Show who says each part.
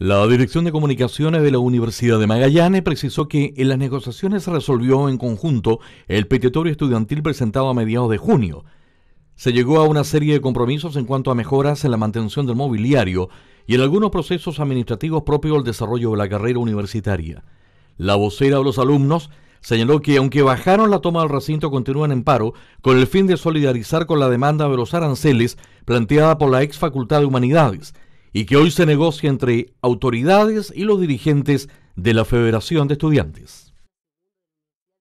Speaker 1: La Dirección de Comunicaciones de la Universidad de Magallanes precisó que en las negociaciones se resolvió en conjunto el petitorio estudiantil presentado a mediados de junio. Se llegó a una serie de compromisos en cuanto a mejoras en la mantención del mobiliario y en algunos procesos administrativos propios al desarrollo de la carrera universitaria. La vocera de los alumnos señaló que aunque bajaron la toma del recinto continúan en paro con el fin de solidarizar con la demanda de los aranceles planteada por la ex Facultad de Humanidades y que hoy se negocia entre autoridades y los dirigentes de la Federación de Estudiantes.